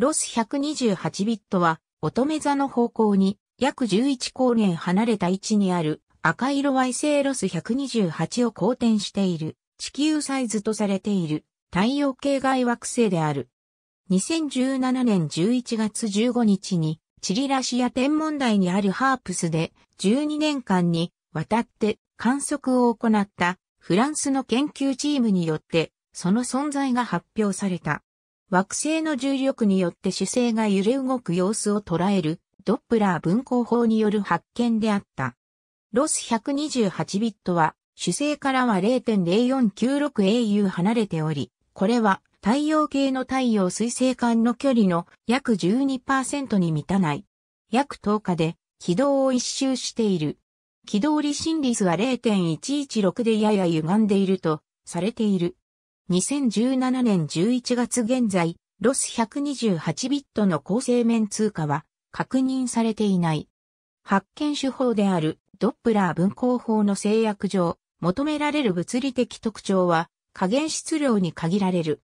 ロス128ビットは、乙女座の方向に約11光年離れた位置にある赤色矮星ロス128を公転している地球サイズとされている太陽系外惑星である。2017年11月15日にチリラシア天文台にあるハープスで12年間にわたって観測を行ったフランスの研究チームによってその存在が発表された。惑星の重力によって主星が揺れ動く様子を捉えるドップラー分光法による発見であった。ロス128ビットは主星からは 0.0496au 離れており、これは太陽系の太陽水星間の距離の約12%に満たない。約10日で軌道を一周している。軌道離心率は0.116でやや歪んでいるとされている。2017年11月現在、ロス128ビットの構成面通貨は確認されていない。発見手法であるドップラー分光法の制約上、求められる物理的特徴は加減質量に限られる。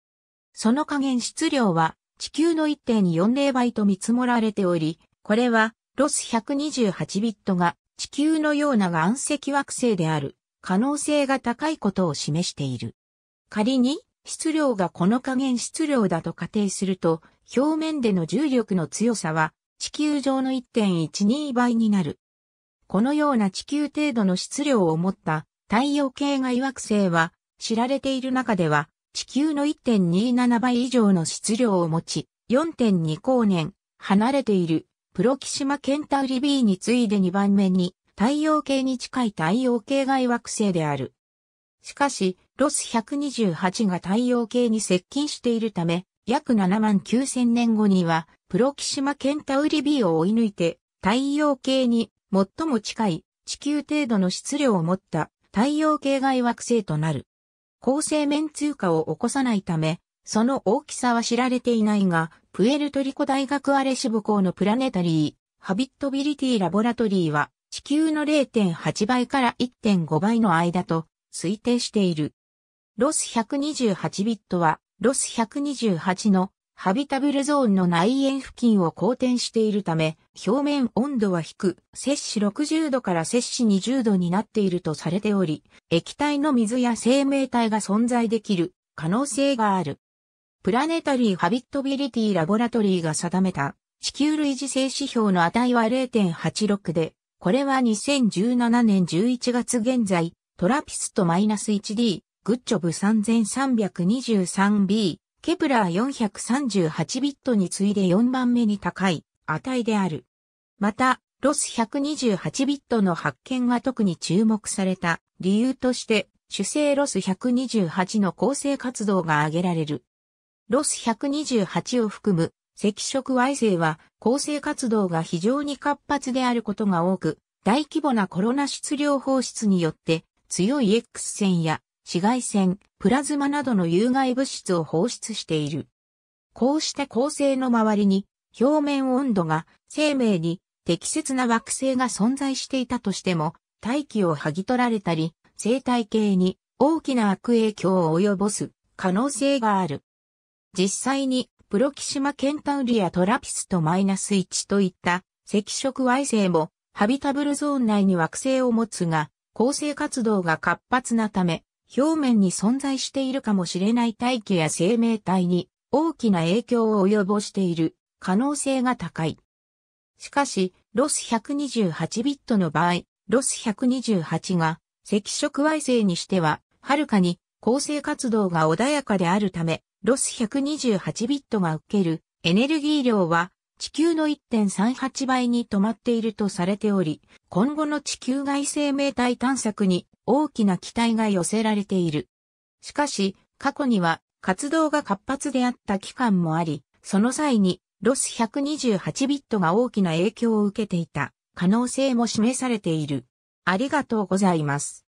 その加減質量は地球の1.40倍と見積もられており、これはロス128ビットが地球のような岩石惑星である可能性が高いことを示している。仮に質量がこの加減質量だと仮定すると、表面での重力の強さは地球上の1.12倍になる。このような地球程度の質量を持った太陽系外惑星は知られている中では地球の1.27倍以上の質量を持ち4.2光年離れているプロキシマケンタウリ B に次いで2番目に太陽系に近い太陽系外惑星である。しかし、ロス128が太陽系に接近しているため、約7万9000年後には、プロキシマケンタウリ B を追い抜いて、太陽系に最も近い地球程度の質量を持った太陽系外惑星となる。恒星面通過を起こさないため、その大きさは知られていないが、プエルトリコ大学アレシブ校のプラネタリー、ハビットビリティラボラトリーは、地球の0.8倍から1.5倍の間と推定している。ロス128ビットは、ロス128のハビタブルゾーンの内縁付近を公転しているため、表面温度は低く、摂氏60度から摂氏20度になっているとされており、液体の水や生命体が存在できる可能性がある。プラネタリー・ハビットビリティ・ラボラトリーが定めた地球類似性指標の値は0.86で、これは2017年11月現在、トラピスト -1D、グッチョブ 3323b、ケプラー438ビットに次いで4番目に高い値である。また、ロス128ビットの発見が特に注目された理由として、主成ロス128の構成活動が挙げられる。ロス128を含む赤色矮星は構成活動が非常に活発であることが多く、大規模なコロナ質量放出によって強い X 線や紫外線、プラズマなどの有害物質を放出している。こうして恒星の周りに表面温度が生命に適切な惑星が存在していたとしても大気を剥ぎ取られたり生態系に大きな悪影響を及ぼす可能性がある。実際にプロキシマケンタウリアトラピストマイナス1といった赤色矮星もハビタブルゾーン内に惑星を持つが構成活動が活発なため、表面に存在しているかもしれない大気や生命体に大きな影響を及ぼしている可能性が高い。しかし、ロス128ビットの場合、ロス128が赤色矮星にしては、はるかに構成活動が穏やかであるため、ロス128ビットが受けるエネルギー量は地球の1.38倍に止まっているとされており、今後の地球外生命体探索に大きな期待が寄せられている。しかし、過去には活動が活発であった期間もあり、その際にロス128ビットが大きな影響を受けていた可能性も示されている。ありがとうございます。